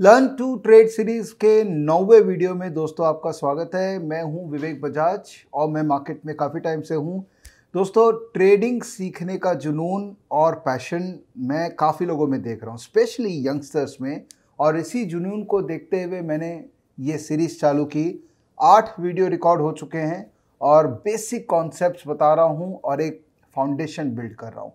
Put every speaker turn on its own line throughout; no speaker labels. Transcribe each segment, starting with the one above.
Learn to trade series के नौवे video में दोस्तों आपका स्वागत है मैं हूं विवेक बजाज और मैं मार्केट में काफ़ी टाइम से हूं दोस्तों ट्रेडिंग सीखने का जुनून और पैशन मैं काफ़ी लोगों में देख रहा हूं स्पेशली यंगस्टर्स में और इसी जुनून को देखते हुए मैंने ये सीरीज़ चालू की आठ वीडियो रिकॉर्ड हो चुके हैं और बेसिक कॉन्सेप्ट बता रहा हूँ और एक फाउंडेशन बिल्ड कर रहा हूँ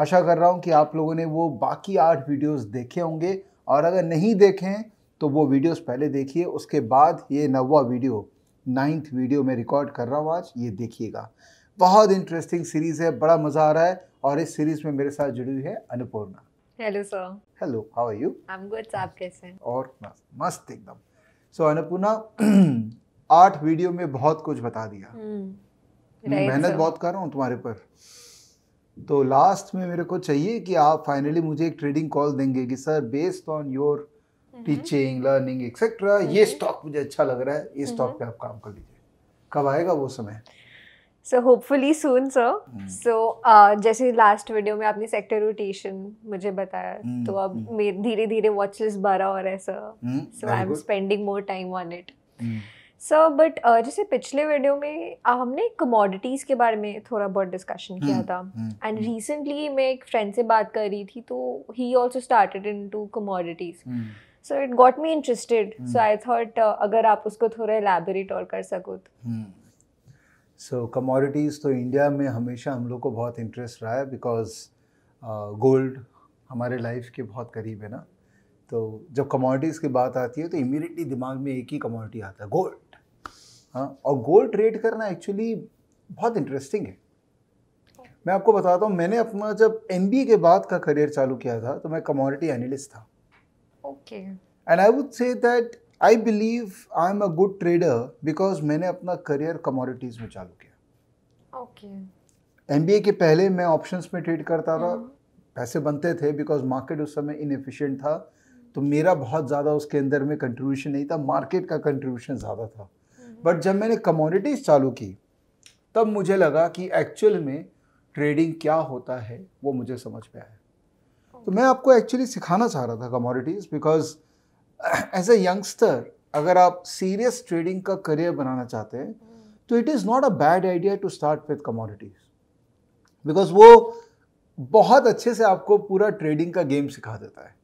आशा कर रहा हूँ कि आप लोगों ने वो बाकी आठ वीडियोज़ देखे होंगे और अगर नहीं देखें तो वो वीडियोस पहले देखिए उसके बाद ये नवा वीडियो नाइन्थ वीडियो में रिकॉर्ड कर रहा हूँ आज ये देखिएगा बहुत इंटरेस्टिंग सीरीज़ है बड़ा मज़ा आ रहा है और इस सीरीज़ में मेरे साथ जुड़ी हुई है Anupurna hello sir hello how are you
I am good आप कैसे हैं
और मस्त एकदम सो अनुपूर्णा आठ वीडियो में बहुत कुछ बता दिया हम्म, मेहनत बहुत कर रहा हूँ तुम्हारे पर तो लास्ट में मेरे को चाहिए कि आप फाइनली मुझे एक ट्रेडिंग कॉल देंगे कि sir based on your teaching learning etcetera ये स्टॉक हम्म। मुझे अच्छा लग रहा है ये स्टॉक हम्म। पे आप काम कर लीजिए कब आएगा वो समय
सो होपफुली सून सर सो जैसे लास्ट वीडियो में आपने सेक्टर रोटेशन मुझे बताया mm hmm. तो अब धीरे धीरे वॉच बारह और रहा है sir so I am spending more time on it sir but uh, जैसे पिछले वीडियो में हमने कमोडिटीज़ के बारे में थोड़ा बहुत डिस्कशन किया हम्म, था एंड हम्म, रिसेंटली हम्म। मैं एक फ्रेंड से बात कर रही थी तो ही also started into commodities so it got me interested so I thought अगर आप उसको थोड़ा एलेबोरेट और कर सको
तो सो कमोडिटीज़ तो इंडिया में हमेशा हम लोग को बहुत इंटरेस्ट रहा है बिकॉज गोल्ड uh, हमारे लाइफ के बहुत करीब है ना तो जब कमोडिटीज़ की बात आती है तो इमीडिएटली दिमाग में एक ही कमोडिटी आता है गोल्ड हाँ और गोल्ड ट्रेड करना एक्चुअली बहुत इंटरेस्टिंग है मैं आपको बताता हूँ मैंने अपना जब एम के बाद का करियर चालू किया था तो मैं कमोडिटी एनालिस्ट था okay and I would say that I believe I am a good trader because मैंने अपना करियर कमोडिटीज में चालू किया ओके okay. एम के पहले मैं ऑप्शंस में ट्रेड करता था mm-hmm. पैसे बनते थे बिकॉज मार्केट उस समय इनफिशियंट था तो मेरा बहुत ज़्यादा उसके अंदर में कंट्रीब्यूशन नहीं था मार्केट का कंट्रीब्यूशन ज़्यादा था बट जब मैंने कमोडिटीज़ चालू की तब मुझे लगा कि एक्चुअल में ट्रेडिंग क्या होता है वो मुझे समझ में आया तो मैं आपको एक्चुअली सिखाना चाह रहा था commodities because as a youngster अगर आप सीरियस ट्रेडिंग का करियर बनाना चाहते हैं तो it is not a bad idea to start with commodities because वो बहुत अच्छे से आपको पूरा ट्रेडिंग का गेम सिखा देता है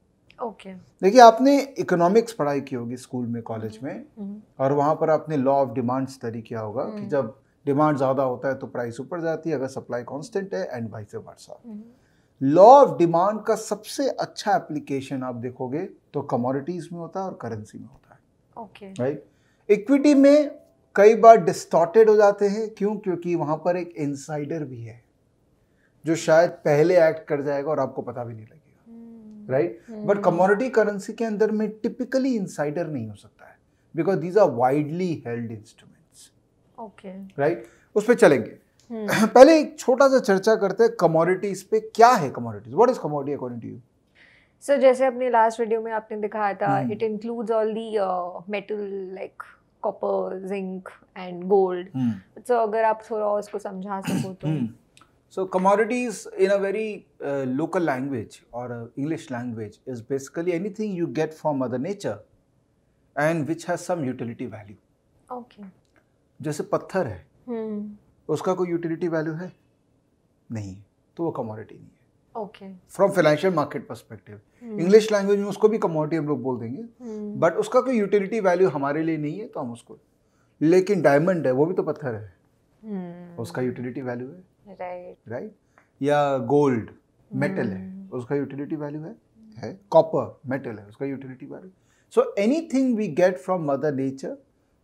ओके देखिए आपने इकोनॉमिक्स पढ़ाई की होगी स्कूल में कॉलेज हम्म, में हम्म। और वहाँ पर आपने लॉ ऑफ डिमांड स्टडी किया होगा कि हम्म। जब डिमांड ज़्यादा होता है तो प्राइस ऊपर जाती है अगर सप्लाई कांस्टेंट है and vice versa law of demand का सबसे अच्छा एप्लीकेशन आप देखोगे तो कमोडिटीज में होता है और करेंसी में होता
है ओके राइट
इक्विटी में कई बार डिस्टॉर्टेड हो जाते हैं क्यों क्योंकि वहां पर एक इनसाइडर भी है जो शायद पहले एक्ट कर जाएगा और आपको पता भी नहीं लगेगा राइट बट कमोडिटी करेंसी के अंदर में टिपिकली इंसाइडर नहीं हो सकता है because these are widely held instruments okay right उस पर चलेंगे
hmm.
पहले एक छोटा सा चर्चा करते हैं कमोडिटीज पे क्या है commodities what is commodity according to you
sir जैसे अपने लास्ट वीडियो में आपने दिखाया था it includes all the metal like copper zinc and gold so अगर आप थोड़ा उसको समझा सको तो hmm.
So commodities in a very uh, local language or uh, English language is basically anything you get from mother nature and which has some utility value. Okay. जैसे पत्थर है hmm. उसका कोई यूटिलिटी वैल्यू है नहीं तो वो commodity नहीं
है okay
from financial market perspective English language में उसको भी कमोडिटी हम लोग बोल देंगे
बट
hmm. उसका कोई यूटिलिटी वैल्यू हमारे लिए नहीं है तो हम उसको लेकिन डायमंड है वो भी तो पत्थर है hmm. उसका यूटिलिटी वैल्यू है राइट राइट right? या गोल्ड मेटल hmm. है उसका यूटिलिटी वैल्यू है है कॉपर मेटल है उसका utility value so anything we get from mother nature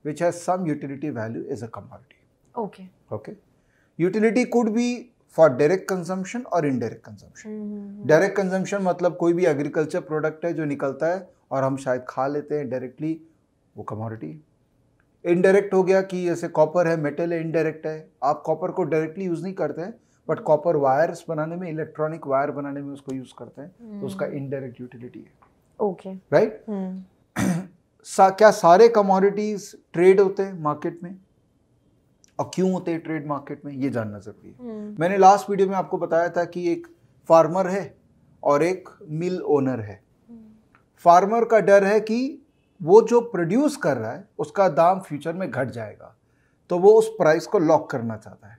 which has some utility value is a commodity okay okay utility could be for direct consumption और indirect consumption direct consumption मतलब कोई भी agriculture product है जो निकलता है और हम शायद खा लेते हैं डायरेक्टली वो कमोडिटी इनडायरेक्ट हो गया कि जैसे कॉपर है मेटल है इनडायरेक्ट है आप कॉपर को डायरेक्टली यूज़ नहीं करते हैं बट कॉपर वायर्स बनाने में इलेक्ट्रॉनिक वायर बनाने में उसको यूज़ करते हैं तो hmm. तो उसका इनडायरेक्ट यूटिलिटी है
okay okay. Right right? hmm.
सा, क्या सारे कमोडिटीज ट्रेड होते हैं मार्केट में और क्यों होते हैं ट्रेड मार्केट में ये जानना जरूरी है hmm. मैंने लास्ट वीडियो में आपको बताया था कि एक फार्मर है और एक मिल ओनर है फार्मर hmm. का डर है कि वो जो प्रोड्यूस कर रहा है उसका दाम फ्यूचर में घट जाएगा तो वो उस प्राइस को लॉक करना चाहता है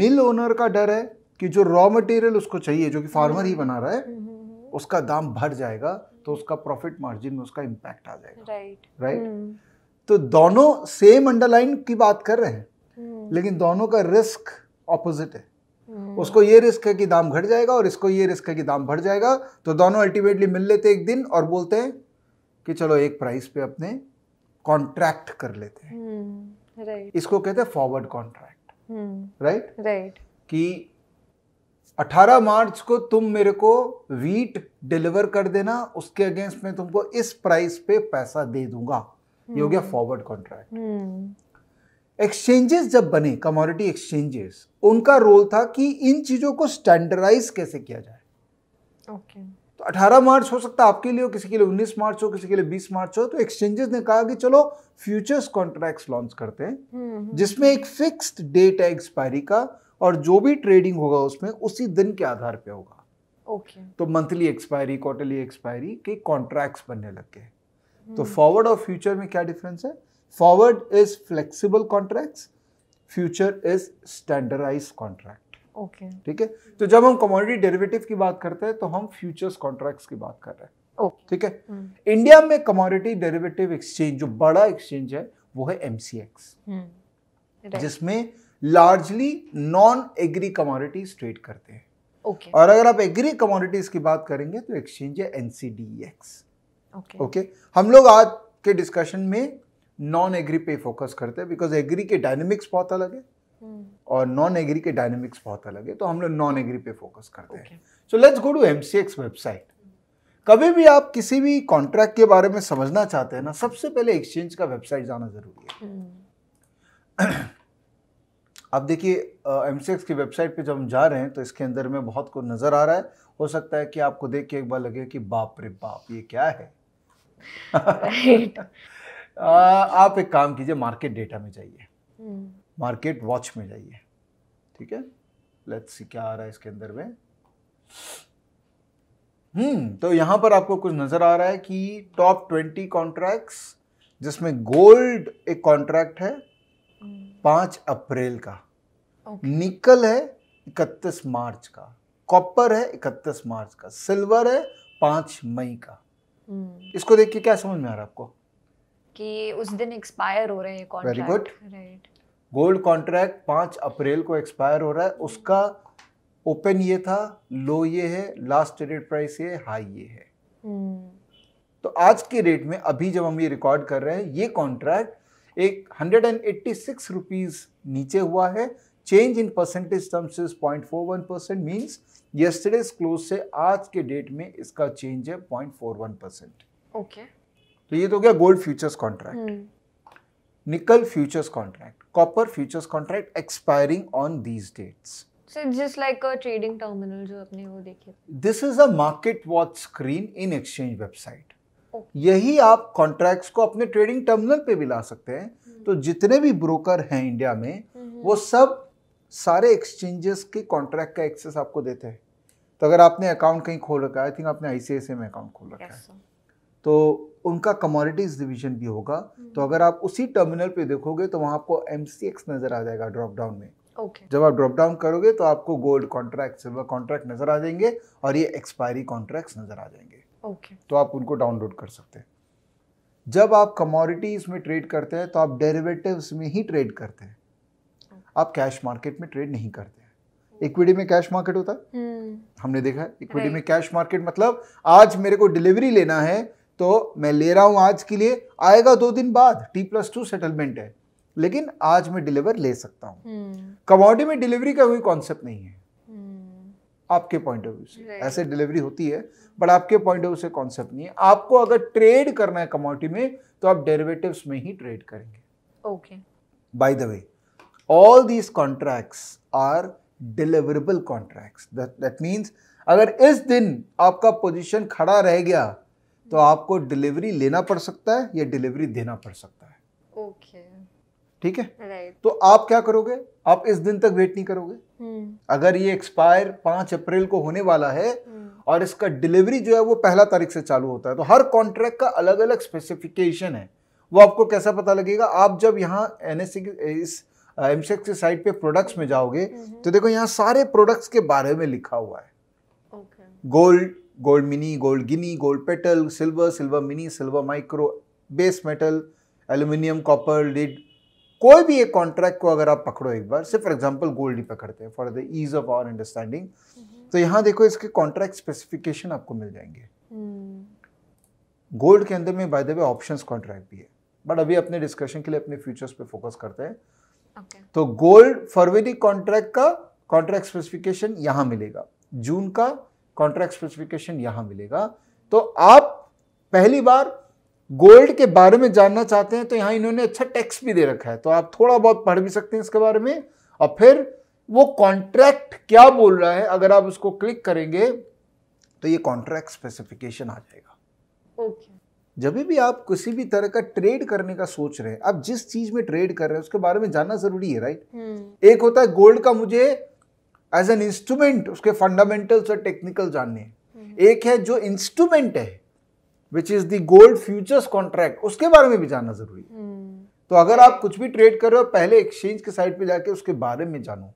मिल ओनर का डर है कि जो रॉ मटेरियल उसको चाहिए जो कि फार्मर ही बना रहा है हम्म, हम्म, हम्म, उसका दाम बढ़ जाएगा तो उसका प्रॉफिट मार्जिन में उसका इम्पैक्ट आ जाएगा राइट right. right? तो दोनों सेम अंडरलाइन की बात कर रहे
हैं
लेकिन दोनों का रिस्क ऑपोजिट है उसको ये रिस्क है कि दाम घट जाएगा और इसको ये रिस्क है कि दाम बढ़ जाएगा तो दोनों अल्टीमेटली मिल लेते एक दिन और बोलते हैं कि चलो एक प्राइस पे अपने कॉन्ट्रैक्ट कर लेते
हैं राइट हम्म, इसको
कहते हैं फॉरवर्ड
कॉन्ट्रैक्ट राइट राइट
कि 18 मार्च को तुम मेरे को वीट डिलीवर कर देना उसके अगेंस्ट में तुमको इस प्राइस पे पैसा दे दूंगा ये हो गया फॉरवर्ड
कॉन्ट्रैक्ट
एक्सचेंजेस जब बने कमोडिटी एक्सचेंजेस उनका रोल था कि इन चीजों को स्टैंडर्डाइज कैसे किया जाए ओके okay. अठारह मार्च हो सकता है आपके लिए हो किसी के लिए उन्नीस मार्च हो किसी के लिए बीस मार्च हो तो एक्सचेंजेस ने कहा कि चलो फ्यूचर्स कॉन्ट्रैक्ट लॉन्च करते हैं हम्म,
हम्म। जिसमें एक
फिक्स्ड डेट है एक्सपायरी का और जो भी ट्रेडिंग होगा उसमें उसी दिन के आधार पे होगा ओके okay. तो मंथली एक्सपायरी क्वार्टरली एक्सपायरी के कॉन्ट्रैक्ट्स बनने लग गए
hmm. तो
फॉरवर्ड हम्म। और फ्यूचर में क्या डिफरेंस है forward is flexible contracts future is standardise contract okay ठीक है तो जब हम कमोडिटी डेरिवेटिव की बात करते हैं तो हम फ्यूचर्स कॉन्ट्रैक्ट्स की बात कर रहे हैं ठीक है हम्म। इंडिया में कमोडिटी डेरिवेटिव एक्सचेंज जो बड़ा एक्सचेंज है वो है एमसीएक्स हम्म। जिसमें largely non agri commodities trade करते हैं ओके और अगर आप एग्री कमोडिटीज की बात करेंगे तो एक्सचेंज है एनसीडीएक्स e ओके हम लोग आज के डिस्कशन में नॉन एग्री पे फोकस करते हैं बिकॉज एग्री के डायनेमिक्स बहुत अलग है
और
नॉन एग्री के डायनेमिक्स बहुत अलग है तो हम लोग नॉन एग्री पे फोकस करते हैं so let's go to M website कभी भी आप किसी भी कॉन्ट्रैक्ट के बारे में समझना चाहते हैं ना सबसे पहले एक्सचेंज का वेबसाइट जाना जरूरी है hmm. अब देखिए एम की वेबसाइट पे जब हम जा रहे हैं तो इसके अंदर में बहुत कुछ नज़र आ रहा है हो सकता है कि आपको देख के एक बार लगे कि बाप रे बाप ये क्या है right. आ, आप एक काम कीजिए मार्केट डेटा में जाइए hmm. मार्केट वॉच में जाइए ठीक है लेट्स सी क्या आ रहा है इसके अंदर में हम्म तो यहां पर आपको कुछ नज़र आ रहा है कि टॉप ट्वेंटी कॉन्ट्रैक्ट्स जिसमें गोल्ड एक कॉन्ट्रैक्ट है पांच अप्रैल का okay. निकल है इकतीस मार्च का कॉपर है इकतीस मार्च का सिल्वर है पांच मई का हम्म। इसको देख के क्या समझ में आ रहा है आपको
कि उस दिन एक्सपायर हो रहे हैं very good
right gold contract पाँच अप्रैल को एक्सपायर हो रहा है उसका ओपन ये था लो ये है लास्ट ट्रेडेड प्राइस ये हाई ये है हम्म। तो आज के रेट में अभी जब हम ये रिकॉर्ड कर रहे हैं ये कॉन्ट्रैक्ट एक hundred and eighty six rupees नीचे हुआ है change in percentage terms is point four one percent means yesterday close से आज के डेट में इसका चेंज है point four one percent okay तो ये तो क्या gold futures contract hmm. Nickel futures contract copper futures contract expiring on these dates just like तो जितने भी ब्रोकर हैं इंडिया में hmm. वो सब सारे एक्सचेंजेस के कॉन्ट्रैक्ट का एक्सेस आपको देते हैं तो अगर आपने अकाउंट कहीं आईसीआईसी में खोल रखा है तो उनका कमोडिटीज डिवीजन भी होगा हम्म। तो अगर आप उसी टर्मिनल पे देखोगे तो वहाँ आपको एम नज़र आ जाएगा ड्रॉप डाउन में ओके जब आप ड्रॉप डाउन करोगे तो आपको गोल्ड कॉन्ट्रैक्ट सिल्वर कॉन्ट्रैक्ट नज़र आ जाएंगे और ये एक्सपायरी कॉन्ट्रैक्ट्स नज़र आ जाएंगे ओके तो आप उनको डाउनलोड कर सकते हैं जब आप कमोडिटीज़ में ट्रेड करते हैं तो आप डेरिवेटिव्स में ही ट्रेड करते हैं आप कैश मार्केट में ट्रेड नहीं करते इक्विटी में कैश मार्केट होता
है हम्म।
हमने देखा इक्विटी में कैश मार्केट मतलब आज मेरे को डिलीवरी लेना है तो मैं ले रहा हूँ आज के लिए आएगा दो दिन बाद टी प्लस टू सेटलमेंट है लेकिन आज मैं डिलीवर ले सकता हूँ कमोडिटी हम्म। में डिलीवरी का कोई कॉन्सेप्ट नहीं है
हम्म।
आपके पॉइंट ऑफ व्यू से ऐसे डिलीवरी होती है बट आपके पॉइंट ऑफ व्यू से कॉन्सेप्ट नहीं है आपको अगर ट्रेड करना है कमोडिटी में तो आप डेरिवेटिव्स में ही ट्रेड करेंगे okay by the way all these contracts are deliverable contracts that means अगर इस दिन आपका पोजीशन खड़ा रह गया तो आपको डिलीवरी लेना पड़ सकता है या डिलीवरी देना पड़ सकता
है ओके
ठीक है तो आप क्या करोगे आप इस दिन तक वेट नहीं करोगे hmm. अगर ये एक्सपायर पांच अप्रैल को होने वाला है hmm. और इसका डिलीवरी जो है वो पहला तारीख से चालू होता है तो हर कॉन्ट्रैक्ट का अलग अलग स्पेसिफिकेशन है वो आपको कैसा पता लगेगा आप जब यहाँ एन इस सी की साइट पे प्रोडक्ट्स में जाओगे hmm. तो देखो यहाँ सारे प्रोडक्ट्स के बारे में लिखा हुआ है gold okay. Gold mini gold guinea gold petal silver silver mini silver micro base metal aluminium copper lead कोई भी एक कॉन्ट्रैक्ट को अगर आप पकड़ो एक बार सिर्फ फॉर एग्जांपल गोल्ड ही पकड़ते हैं for the ease of our understanding तो यहाँ देखो इसके कॉन्ट्रैक्ट स्पेसिफिकेशन आपको मिल जाएंगे गोल्ड हम्म। के अंदर में by the way options contract भी है बट अभी अपने डिस्कशन के लिए अपने फ्यूचर्स पे फोकस करते हैं okay. तो गोल्ड फरवरी कॉन्ट्रैक्ट का कॉन्ट्रैक्ट स्पेसिफिकेशन यहाँ मिलेगा जून का कॉन्ट्रैक्ट स्पेसिफिकेशन यहां मिलेगा तो आप पहली बार गोल्ड के बारे में जानना चाहते हैं तो यहां इन्होंने अच्छा टैक्स भी दे रखा है तो आप थोड़ा बहुत पढ़ भी सकते हैं इसके बारे में और फिर वो कॉन्ट्रैक्ट क्या बोल रहा है अगर आप उसको क्लिक करेंगे तो ये कॉन्ट्रैक्ट स्पेसिफिकेशन आ
जाएगा ओके okay.
जब भी आप किसी भी तरह का ट्रेड करने का सोच रहे हैं आप जिस चीज में ट्रेड कर रहे हैं उसके बारे में जानना जरूरी है राइट hmm. हम्म। एक होता है गोल्ड का मुझे एज एन इंस्ट्रूमेंट उसके फंडामेंटल्स और टेक्निकल जानने हैं एक है जो इंस्ट्रूमेंट है which is the gold futures contract उसके बारे में भी जानना जरूरी है तो अगर आप कुछ भी ट्रेड कर रहे हो पहले एक्सचेंज के साइड पे जाके उसके बारे में जानो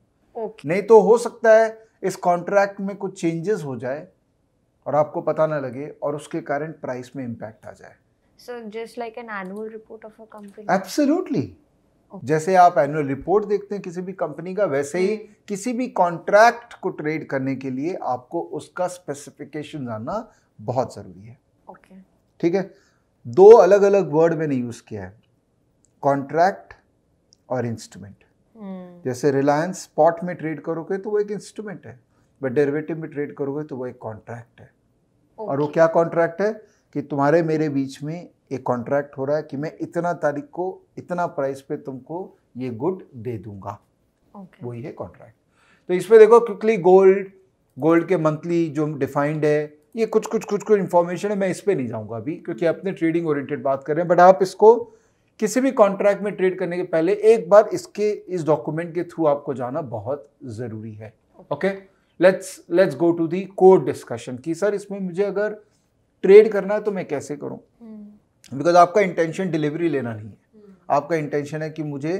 okay. नहीं तो हो सकता है इस कॉन्ट्रैक्ट में कुछ चेंजेस हो जाए और आपको पता ना लगे और उसके कारण प्राइस में इम्पैक्ट आ जाए
so just like an annual report of a company
absolutely जैसे आप एनुअल रिपोर्ट देखते हैं किसी भी कंपनी का वैसे ही हम्म। किसी भी कॉन्ट्रैक्ट को ट्रेड करने के लिए आपको उसका स्पेसिफिकेशन जानना बहुत ज़रूरी है ओके ठीक है दो अलग अलग वर्ड मैंने यूज़ किया है कॉन्ट्रैक्ट और इंस्ट्रूमेंट हम्म। जैसे रिलायंस स्पॉट में ट्रेड करोगे तो वो एक इंस्ट्रूमेंट है बट डेरिवेटिव में ट्रेड करोगे तो वो एक कॉन्ट्रैक्ट है okay. और वो क्या कॉन्ट्रैक्ट है कि तुम्हारे मेरे बीच में ये कॉन्ट्रैक्ट हो रहा है कि मैं इतना तारीख को इतना प्राइस पे तुमको ये गुड दे दूंगा okay. वही है कॉन्ट्रैक्ट तो इसमें देखो क्विकली गोल्ड गोल्ड के मंथली जो डिफाइंड है ये कुछ कुछ कुछ कुछ इन्फॉर्मेशन है मैं इस पर नहीं जाऊँगा अभी क्योंकि अपने ट्रेडिंग ओरिएंटेड बात कर रहे हैं बट आप इसको किसी भी कॉन्ट्रैक्ट में ट्रेड करने के पहले एक बार इसके इस डॉक्यूमेंट के थ्रू आपको जाना बहुत ज़रूरी है okay let's let's go to the code discussion कि सर इसमें मुझे अगर ट्रेड करना है तो मैं कैसे करूँ hmm. बिकॉज आपका इंटेंशन डिलीवरी लेना नहीं है आपका इंटेंशन है कि मुझे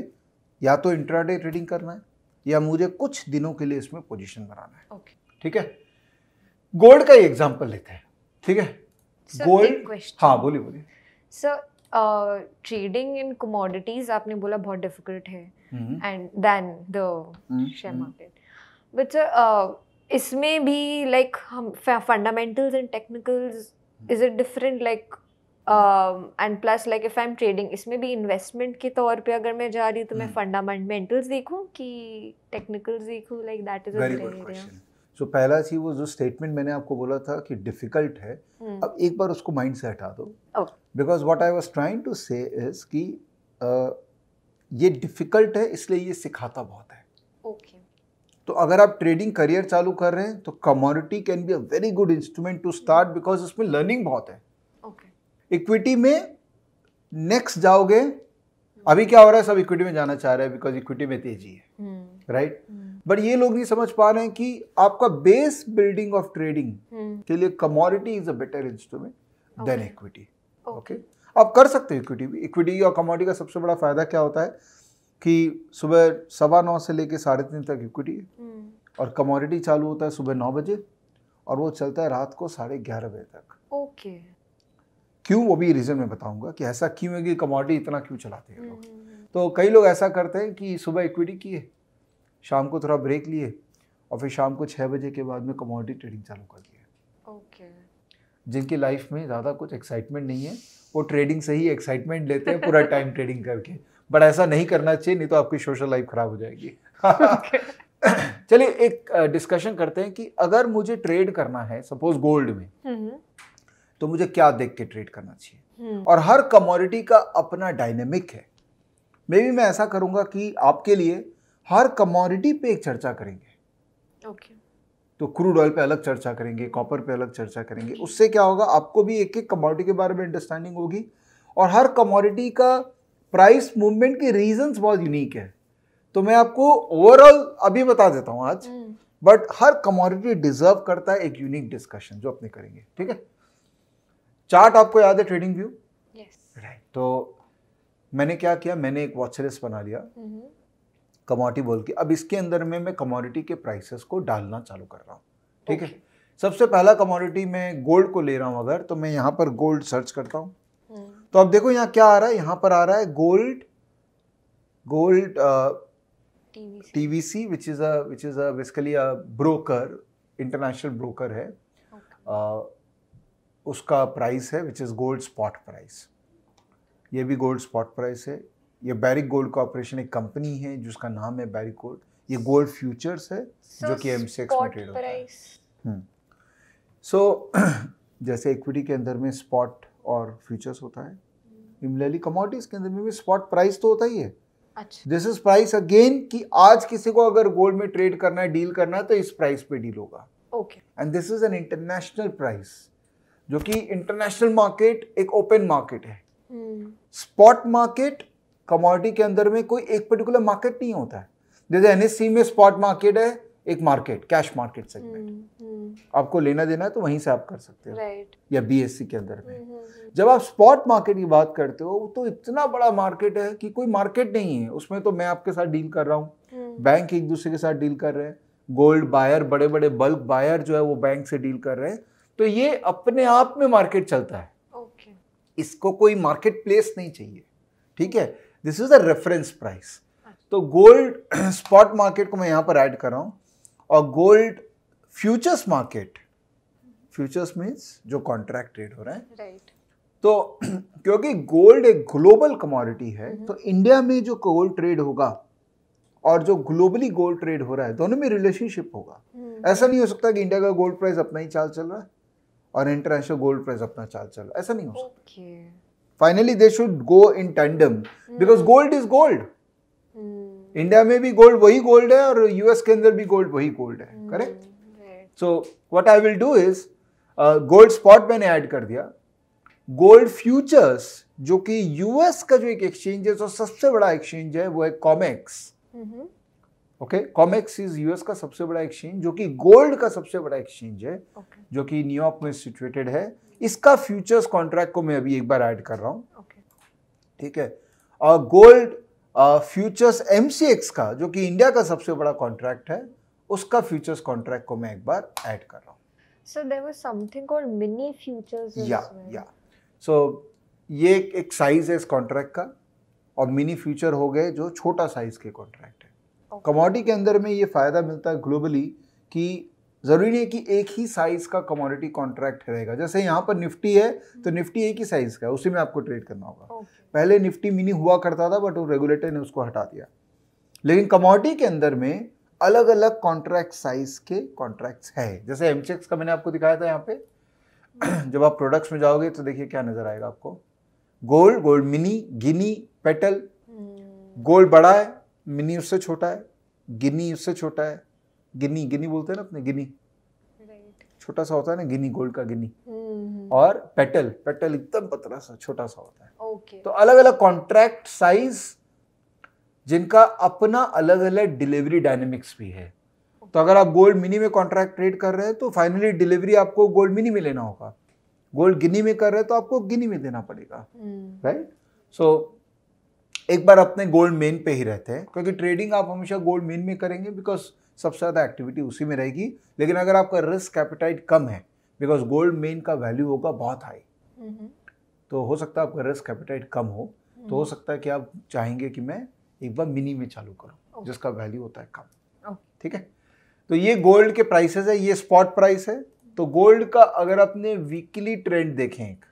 या तो इंट्राडे ट्रेडिंग करना है या मुझे कुछ दिनों के लिए इसमें पोजीशन बनाना है okay. ठीक है गोल्ड का ही एग्जाम्पल लेते हैं ठीक है
गोल्ड हाँ बोलिए बोलिए सर ट्रेडिंग इन कमोडिटीज आपने बोला बहुत डिफिकल्ट है and then the share market but sir इसमें भी लाइक हम fundamentals and technicals is it different like and plus like if I am trading इसमें भी इन्वेस्टमेंट के तौर पे अगर मैं जा रही हूँ तो मैं फंडामेंटल्स hmm. देखूँ कि टेक्निकल्स देखूँ like that is very good question
so पहला चीज वो जो स्टेटमेंट मैंने आपको बोला था कि डिफिकल्ट है hmm. अब एक बार उसको माइंड से हटा दो because what I was trying to say is कि ये डिफिकल्ट है इसलिए ये सिखाता बहुत है ओके तो अगर आप ट्रेडिंग करियर चालू कर रहे हैं तो commodity can be a very good instrument to start because उसमें लर्निंग बहुत है इक्विटी में नेक्स्ट जाओगे अभी क्या हो रहा है सब इक्विटी में जाना चाह रहे हैं बिकॉज इक्विटी में तेजी है राइट हम्म। बट हम्म। ये लोग नहीं समझ पा रहे हैं कि आपका बेस बिल्डिंग ऑफ ट्रेडिंग के लिए commodity is a better instrument than equity okay आप कर सकते हो इक्विटी भी इक्विटी और कमोडिटी का सबसे बड़ा फायदा क्या होता है कि सुबह सवा नौ से लेकर साढ़े तीन तक इक्विटी है हम्म। और कमोडिटी चालू होता है सुबह नौ बजे और वो चलता है रात को साढ़े ग्यारह बजे तक ओके okay. क्यों वो भी रीज़न मैं बताऊंगा कि ऐसा क्यों है कि कमोडिटी इतना क्यों चलाते हैं लोग हम्म, हम्म। तो कई लोग ऐसा करते हैं कि सुबह इक्विटी किए शाम को थोड़ा ब्रेक लिए और फिर शाम को छः बजे के बाद में कमोडिटी ट्रेडिंग चालू कर
दिए ओके
जिनकी लाइफ में ज़्यादा कुछ एक्साइटमेंट नहीं है वो ट्रेडिंग से ही एक्साइटमेंट लेते हैं पूरा टाइम ट्रेडिंग करके बट ऐसा नहीं करना चाहिए नहीं तो आपकी सोशल लाइफ ख़राब हो जाएगी चलिए एक डिस्कशन करते हैं कि अगर मुझे ट्रेड करना है सपोज गोल्ड में हम्म, तो मुझे क्या देख के ट्रेड करना चाहिए हम्म। और हर कमोडिटी का अपना डायनेमिक है मे भी मैं ऐसा करूंगा कि आपके लिए हर कमोडिटी पे एक चर्चा करेंगे ओके तो क्रूड ऑयल पे अलग चर्चा करेंगे कॉपर पे अलग चर्चा करेंगे उससे क्या होगा आपको भी एक एक कमोडिटी के बारे में अंडरस्टैंडिंग होगी और हर कमोडिटी का प्राइस मूवमेंट के रीजंस बहुत यूनिक है तो मैं आपको ओवरऑल अभी बता देता हूँ आज बट हम्म। हर कमोडिटी डिजर्व करता है एक यूनिक डिस्कशन जो अपने करेंगे ठीक है चार्ट आपको याद है ट्रेडिंग व्यू राइट तो मैंने क्या किया मैंने एक वॉच लिस्ट बना लिया
कमोडिटी
mm-hmm. बोल के अब इसके अंदर में मैं कमोडिटी के प्राइसेस को डालना चालू कर रहा हूँ ठीक है सबसे पहला कमोडिटी मैं गोल्ड को ले रहा हूँ अगर तो मैं यहाँ पर गोल्ड सर्च करता हूँ mm. तो अब देखो यहाँ क्या आ रहा है यहाँ पर आ रहा है gold gold TVC which is uh is a basically a broker international broker है okay. uh, उसका प्राइस है which is gold spot price ये भी गोल्ड स्पॉट प्राइस है ये बैरिक गोल्ड कॉरपोरेशन एक कंपनी है जिसका नाम है बैरिक गोल्ड ये गोल्ड फ्यूचर्स है so, जो कि एम सी एक्स होता है सो हम्म। so, जैसे इक्विटी के अंदर में स्पॉट और फ्यूचर्स होता है सिमिलरली कमोडिटीज के अंदर में भी स्पॉट प्राइस तो होता ही है दिस इज प्राइस अगेन कि आज किसी को अगर गोल्ड में ट्रेड करना है डील करना है तो इस प्राइस पे डील होगा okay and this is an international price जो कि इंटरनेशनल मार्केट एक ओपन मार्केट है स्पॉट मार्केट कमोडिटी के अंदर में कोई एक पर्टिकुलर मार्केट नहीं होता है जैसे एनएससी में स्पॉट मार्केट है एक मार्केट कैश मार्केट सेगमेंट आपको लेना देना है तो वहीं से आप कर सकते हो right. या बीएससी के अंदर में hmm, hmm, hmm. जब आप स्पॉट मार्केट की बात करते हो तो इतना बड़ा मार्केट है कि कोई मार्केट नहीं है उसमें तो मैं आपके साथ डील कर रहा हूँ बैंक एक दूसरे के साथ डील कर रहे हैं गोल्ड बायर बड़े बड़े बल्क बायर जो है वो बैंक से डील कर रहे हैं तो ये अपने आप में मार्केट चलता है okay. इसको कोई मार्केट प्लेस नहीं चाहिए ठीक है this is a reference price तो गोल्ड स्पॉट मार्केट को मैं यहां पर ऐड कर रहा हूं और gold futures market futures means जो कॉन्ट्रैक्ट ट्रेड हो रहा है right. तो क्योंकि गोल्ड एक ग्लोबल कमोडिटी है हम्म। तो इंडिया में जो गोल्ड ट्रेड होगा और जो ग्लोबली गोल्ड ट्रेड हो रहा है दोनों में रिलेशनशिप होगा हम्म। ऐसा नहीं हो सकता कि इंडिया का गोल्ड प्राइस अपना ही चाल चल रहा है और इंटरनेशनल गोल्ड प्राइस अपना चाल चल ऐसा नहीं हो
सकता
finally they should go in tandem because gold is gold India में भी गोल्ड वही गोल्ड है और यूएस के अंदर भी गोल्ड वही गोल्ड है correct so what I will do is gold spot मैंने ऐड कर दिया गोल्ड फ्यूचर्स जो कि यूएस का जो एक एक्सचेंज है जो सबसे बड़ा एक्सचेंज है वो है COMEX okay COMEX is US का सबसे बड़ा एक्सचेंज जो कि गोल्ड का सबसे बड़ा एक्सचेंज है okay. जो कि न्यूयॉर्क में सिचुएटेड है इसका फ्यूचर्स कॉन्ट्रैक्ट को मैं अभी एक बार ऐड कर रहा हूँ okay. ठीक है और गोल्ड फ्यूचर्स एम का जो कि इंडिया का सबसे बड़ा कॉन्ट्रैक्ट है उसका फ्यूचर्स कॉन्ट्रैक्ट को मैं एक बार ऐड कर रहा हूँ
so there was something called mini futures या या
सो ये एक साइज है इस कॉन्ट्रैक्ट का और मिनी फ्यूचर हो गए जो छोटा साइज के कॉन्ट्रैक्ट कमोडिटी के अंदर में ये फ़ायदा मिलता है ग्लोबली कि ज़रूरी नहीं है कि एक ही साइज़ का कमोडिटी कॉन्ट्रैक्ट रहेगा जैसे यहाँ पर निफ्टी है तो हम्म। निफ्टी एक ही साइज़ का है उसी में आपको ट्रेड करना होगा पहले निफ्टी मिनी हुआ करता था बट वो रेगुलेटर ने उसको हटा दिया लेकिन कमोडिटी के अंदर में अलग अलग कॉन्ट्रैक्ट साइज के कॉन्ट्रैक्ट्स है जैसे एमचेक्स का मैंने आपको दिखाया था यहाँ पे हम्म। जब आप प्रोडक्ट्स में जाओगे तो देखिए क्या नज़र आएगा आपको gold gold mini guinea petal gold hmm. बड़ा है मिनी उससे छोटा है गिनी उससे छोटा है गिनी गिनी बोलते हैं ना अपने गिनी छोटा सा होता है ना गिनी गोल्ड का गिनी
हम्म, हम्म।
और पेटल पेटल एकदम पतला सा छोटा सा होता है ओके तो अलग अलग कॉन्ट्रैक्ट साइज जिनका अपना अलग अलग डिलीवरी डायनेमिक्स भी है तो अगर आप गोल्ड मिनी में कॉन्ट्रैक्ट ट्रेड कर रहे हैं तो फाइनली डिलीवरी आपको गोल्ड मिनी में लेना होगा गोल्ड गिनी में कर रहे हैं तो आपको गिनी में देना पड़ेगा right hmm. So right? so, एक बार अपने गोल्ड मेन पे ही रहते हैं क्योंकि ट्रेडिंग आप हमेशा गोल्ड मेन में करेंगे बिकॉज सबसे ज़्यादा एक्टिविटी उसी में रहेगी लेकिन अगर आपका रिस्क कैपिटाइट कम है बिकॉज गोल्ड मेन का वैल्यू होगा बहुत हाई तो हो सकता है आपका रिस्क कैपिटाइट कम हो तो हो हम्म। सकता है कि आप चाहेंगे कि मैं एक बार मिनी में चालू करूँ जिसका वैल्यू होता है कम ठीक है तो ये गोल्ड के प्राइसेस है ये स्पॉट प्राइस है तो गोल्ड का अगर आपने वीकली ट्रेंड देखें एक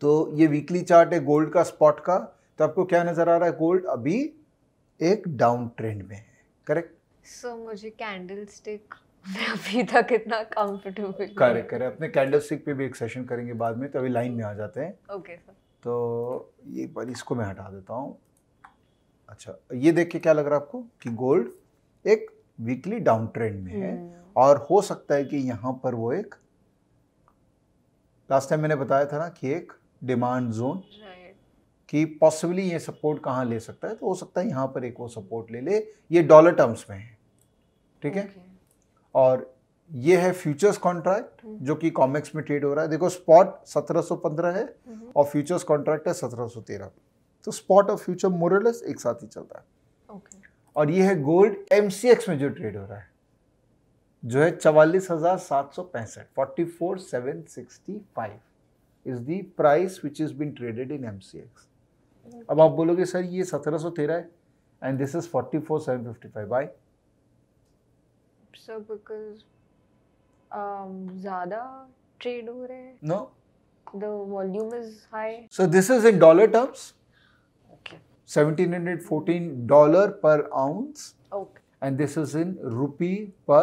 तो ये वीकली चार्ट है गोल्ड का स्पॉट का तो आपको क्या नज़र आ रहा है गोल्ड अभी एक डाउन ट्रेंड में है करेक्ट
सो so, मुझे कैंडल स्टिक अभी तक इतना कंफर्टेबल करेक्ट
करेक्ट अपने कैंडल स्टिक पे भी एक सेशन करेंगे बाद में तो अभी लाइन में आ जाते हैं ओके okay, सर तो ये बार इसको मैं हटा देता हूँ अच्छा ये देख के क्या लग रहा है आपको कि गोल्ड एक वीकली डाउन ट्रेंड में है hmm. और हो सकता है कि यहाँ पर वो एक लास्ट टाइम मैंने बताया था ना कि एक डिमांड जोन कि पॉसिबली ये सपोर्ट कहाँ ले सकता है तो हो सकता है यहाँ पर एक वो सपोर्ट ले ले ये डॉलर टर्म्स में है ठीक है okay. और ये है फ्यूचर्स कॉन्ट्रैक्ट hmm. जो कि कॉमेक्स में ट्रेड हो रहा है देखो स्पॉट 1715 है hmm. और फ्यूचर्स कॉन्ट्रैक्ट है 1713 तो स्पॉट और फ्यूचर मोरलेस एक साथ ही चल रहा
है okay.
और ये है गोल्ड एम में जो ट्रेड हो रहा है जो है चवालीस हजार सात सौ पैंसठ forty four seven sixty five is the price which is been traded in um अब आप बोलोगे सर ये सत्रह सौ तेरह है and this is forty four seven fifty five by
sir because ज़्यादा ट्रेड हो रहे हैं no the volume is high.
So this is in dollar terms. Okay. Seventeen hundred fourteen dollar per ounce. Okay. And this is in rupee per.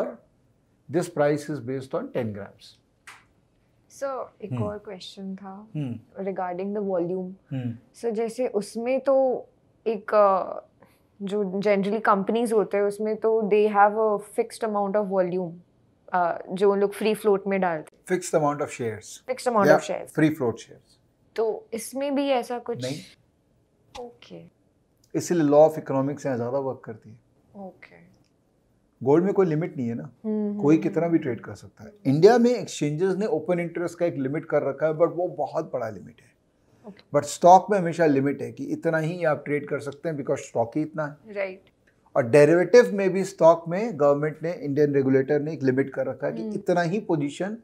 This price is based on ten grams.
So एक hmm. और question था regarding the volume so जैसे उसमें तो एक जो generally companies होते हैं उसमें तो they have a fixed amount of volume जो उन लोग फ्री फ्लोट में डालते
हैं fixed amount of shares fixed amount of shares free float shares
तो इसमें भी ऐसा कुछ नहीं
ओके इसीलिए लॉ ऑफ इकोनॉमिक्स यहाँ ज़्यादा वर्क करती है ओके okay. गोल्ड में कोई लिमिट नहीं है ना हम्म, कोई हम्म। कितना भी ट्रेड कर सकता है इंडिया में एक्सचेंजेस ने ओपन इंटरेस्ट का एक लिमिट कर रखा है बट वो बहुत बड़ा लिमिट है बट स्टॉक में हमेशा लिमिट है कि इतना ही आप ट्रेड कर सकते हैं बिकॉज स्टॉक ही इतना है राइट right. और डेरिवेटिव में भी स्टॉक में गवर्नमेंट ने इंडियन रेगुलेटर ने एक लिमिट कर रखा है कि हम्म। इतना ही पोजिशन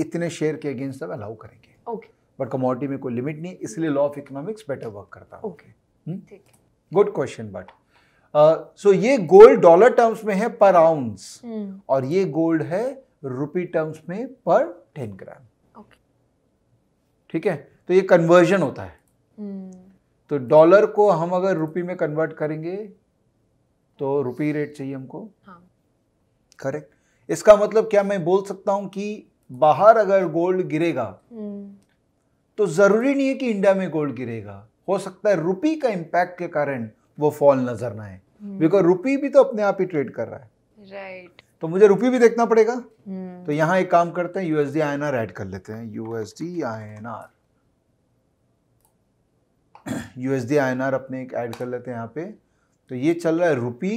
इतने शेयर के अगेंस्ट हम अलाउ करेंगे ओके बट कमोडिटी में कोई लिमिट नहीं इसलिए law of economics better work करता है okay good question but so ये गोल्ड डॉलर टर्म्स में है पर आउंस hmm. और ये गोल्ड है रुपी टर्म्स में पर टेन ग्राम ठीक है तो ये कन्वर्जन होता है
hmm.
तो डॉलर को हम अगर रुपी में कन्वर्ट करेंगे तो रुपी रेट चाहिए हमको करेक्ट हाँ. इसका मतलब क्या मैं बोल सकता हूं कि बाहर अगर गोल्ड गिरेगा hmm. तो जरूरी नहीं है कि इंडिया में गोल्ड गिरेगा हो सकता है रुपी का इंपैक्ट के कारण वो फॉल नजर ना आए बिकॉज हम्म। रुपी भी तो अपने आप ही ट्रेड कर रहा
है राइट right.
तो मुझे रुपी भी देखना पड़ेगा
hmm. तो
यहाँ एक काम करते हैं USD I add R add कर लेते हैं USD I USD I N R अपने एक ऐड कर लेते हैं यहाँ पे तो ये चल रहा है rupee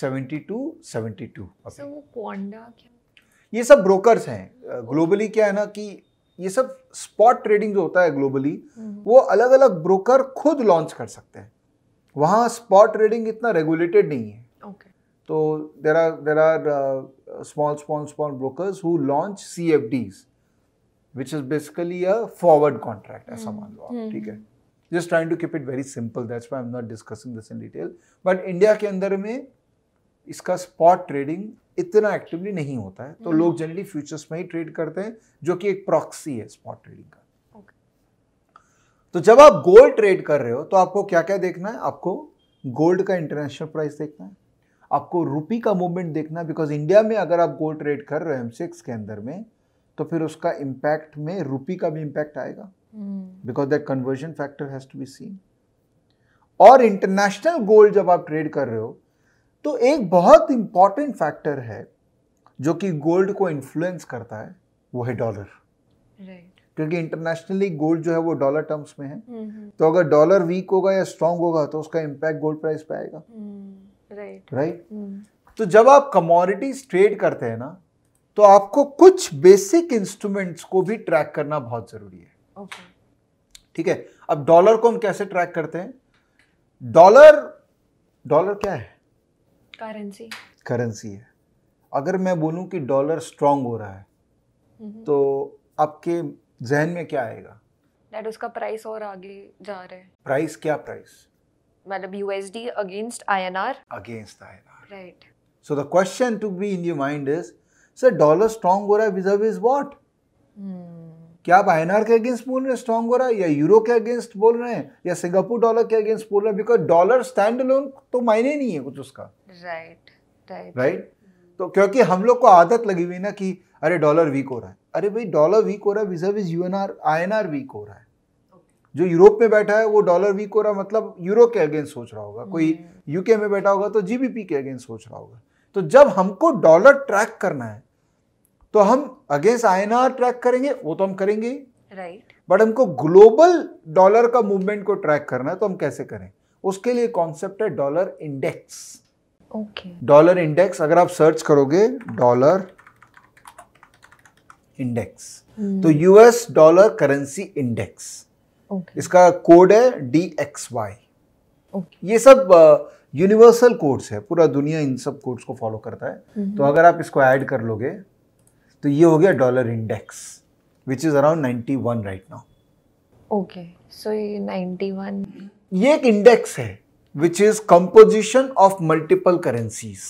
seventy two seventy two ये सब ब्रोकर्स हैं ग्लोबली क्या है ना कि ये सब स्पॉट ट्रेडिंग जो होता है ग्लोबली हम्म। वो अलग अलग ब्रोकर खुद लॉन्च कर सकते हैं वहाँ स्पॉट ट्रेडिंग इतना रेगुलेटेड नहीं है तो there are there are small small small brokers who launch C F Ds which is basically a forward contract ऐसा hmm. मान
लो आप hmm. ठीक है
just trying to keep it very simple that's why I'm not discussing this in detail but India के अंदर में इसका स्पॉट ट्रेडिंग इतना एक्टिवली नहीं होता है तो hmm. लोग जनरली फ्यूचर्स में ही ट्रेड करते हैं जो कि एक प्रॉक्सी है स्पॉट ट्रेडिंग का तो जब आप गोल्ड ट्रेड कर रहे हो तो आपको क्या क्या देखना है आपको गोल्ड का इंटरनेशनल प्राइस देखना है आपको रुपी का मूवमेंट देखना है बिकॉज इंडिया में अगर आप गोल्ड ट्रेड कर रहे हो एम के अंदर में तो फिर उसका इम्पैक्ट में रुपी का भी इम्पैक्ट आएगा because that conversion factor has to be seen और इंटरनेशनल गोल्ड जब आप ट्रेड कर रहे हो तो एक बहुत इंपॉर्टेंट फैक्टर है जो कि गोल्ड को इन्फ्लुएंस करता है वो है डॉलर
right.
क्योंकि इंटरनेशनली गोल्ड जो है वो डॉलर टर्म्स में है हम्म, हम्म। तो अगर डॉलर वीक होगा या स्ट्रांग होगा तो उसका इम्पैक्ट गोल्ड प्राइस पे आएगा राइट हम्म,
राइट
तो जब आप कमोडिटीज ट्रेड करते हैं ना तो आपको कुछ बेसिक इंस्ट्रूमेंट्स को भी ट्रैक करना बहुत जरूरी है ठीक है अब डॉलर को हम कैसे ट्रैक करते हैं डॉलर डॉलर क्या है करेंसी करेंसी है अगर मैं बोलूं कि डॉलर स्ट्रांग हो रहा
है तो
आपके जहन में क्या आएगा
दैट उसका प्राइस और आगे जा रहा है
प्राइस क्या प्राइस
मतलब USD against INR against INR right
so the question to be in your mind is sir dollar strong हो रहा है विजर्व इज व्हाट क्या आप आईएनआर के अगेंस्ट बोल रहे हैं स्ट्रांग हो रहा है या यूरो के अगेंस्ट बोल रहे हैं या सिंगापुर डॉलर के अगेंस्ट बोल रहे हैं बिकॉज डॉलर स्टैंड लोन तो मायने नहीं है कुछ उसका
राइट राइट राइट
तो क्योंकि हम लोग को आदत लगी हुई ना कि अरे डॉलर वीक हो रहा है अरे भाई डॉलर वीक हो रहा है vice versa is your I N R weak हो रहा है जो यूरोप में बैठा है वो डॉलर वीक हो रहा मतलब यूरो के अगेंस्ट सोच रहा होगा कोई यूके हम्म। में बैठा होगा तो जीबीपी के अगेंस्ट सोच रहा होगा तो जब हमको डॉलर ट्रैक करना है तो हम अगेंस्ट आर ट्रैक करेंगे वो तो हम करेंगे राइट right. बट हमको ग्लोबल डॉलर का मूवमेंट को ट्रैक करना है तो हम कैसे करें उसके लिए कॉन्सेप्ट है dollar index okay dollar index अगर आप सर्च करोगे डॉलर इंडेक्स hmm. तो यूएस डॉलर करेंसी इंडेक्स इसका कोड है डी एक्स वाई ये सब यूनिवर्सल uh, कोड्स है पूरा दुनिया इन सब कोड्स को फॉलो करता है hmm. तो अगर आप इसको ऐड कर लोगे तो ये हो गया dollar index which is around one right now
okay so ये वन
ये एक इंडेक्स है which is composition of multiple currencies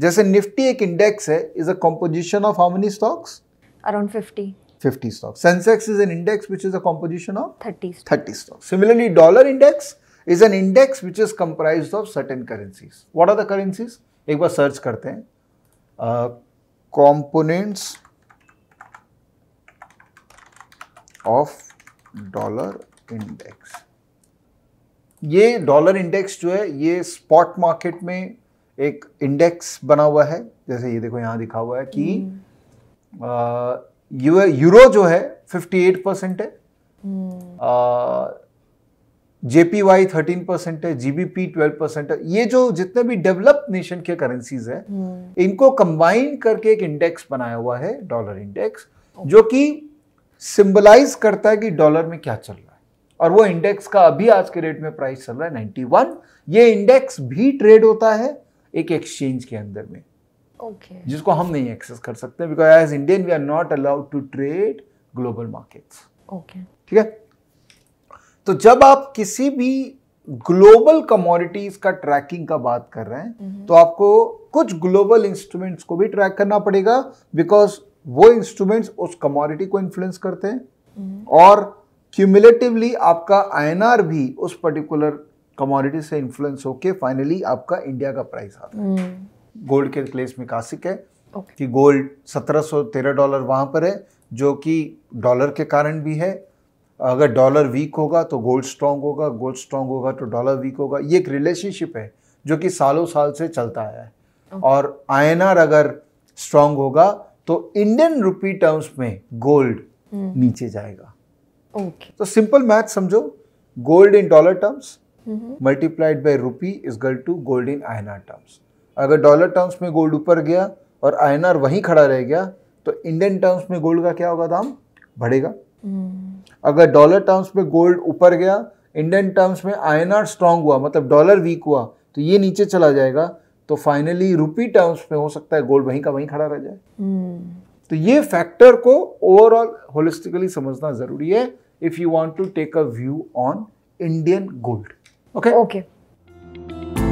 जैसे निफ्टी एक इंडेक्स है is a composition of how many stocks Around 50. 50 stocks. Sensex is an index which is a composition of 30 stocks. 30 stocks. Similarly, dollar index is an index which is comprised of certain currencies. What are the currencies? ek एक search karte hain uh, components of dollar index ये dollar index जो है ये spot market में एक index बना हुआ है जैसे ये देखो यहाँ दिखा हुआ है कि mm. यूरो जो है 58 परसेंट है जेपी वाई थर्टीन परसेंट है जीबीपी ट्वेल्व परसेंट है ये जो जितने भी डेवलप्ड नेशन के करेंसीज है हम्म। इनको कंबाइन करके एक इंडेक्स बनाया हुआ है डॉलर इंडेक्स जो कि सिंबलाइज करता है कि डॉलर में क्या चल रहा है और वो इंडेक्स का अभी आज के रेट में प्राइस चल रहा है 91 ये इंडेक्स भी ट्रेड होता है एक एक्सचेंज के अंदर में
okay. जिसको
हम नहीं एक्सेस कर सकते because as Indian we are not allowed to trade global markets okay ठीक है तो जब आप किसी भी ग्लोबल कमोडिटीज का ट्रैकिंग का बात कर रहे हैं हम्म। तो आपको कुछ ग्लोबल इंस्ट्रूमेंट्स को भी ट्रैक करना पड़ेगा बिकॉज वो इंस्ट्रूमेंट्स उस कमोडिटी को इन्फ्लुएंस करते हैं हम्म। और क्यूमुलेटिवली आपका आईएनआर भी उस पर्टिकुलर कमोडिटी से इन्फ्लुएंस होके फाइनली आपका इंडिया का प्राइस आता है हम्म। गोल्ड के रिप्लेस कासिक है कि गोल्ड 1713 डॉलर वहाँ पर है जो कि डॉलर के कारण भी है अगर डॉलर वीक होगा तो गोल्ड स्ट्रांग होगा गोल्ड स्ट्रांग होगा तो डॉलर वीक होगा ये एक रिलेशनशिप है जो कि सालों साल से चलता आया है और आयनार अगर स्ट्रांग होगा तो इंडियन रुपी टर्म्स में गोल्ड hmm. नीचे जाएगा ओके तो सिंपल मैथ समझो gold in dollar terms multiplied by rupee is equal to gold in INR terms अगर डॉलर टर्म्स में गोल्ड ऊपर गया और आई वहीं खड़ा रह गया तो इंडियन टर्म्स में गोल्ड का क्या होगा दाम बढ़ेगा हम्म। अगर डॉलर टर्म्स में गोल्ड ऊपर गया इंडियन टर्म्स में आईएनआर स्ट्रांग हुआ मतलब डॉलर वीक हुआ तो ये नीचे चला जाएगा तो फाइनली रुपी टर्म्स में हो सकता है गोल्ड वहीं का वहीं खड़ा रह जाए हम्म। तो ये फैक्टर को ओवरऑल होलिस्टिकली समझना जरूरी है if you want to take a view on Indian gold okay okay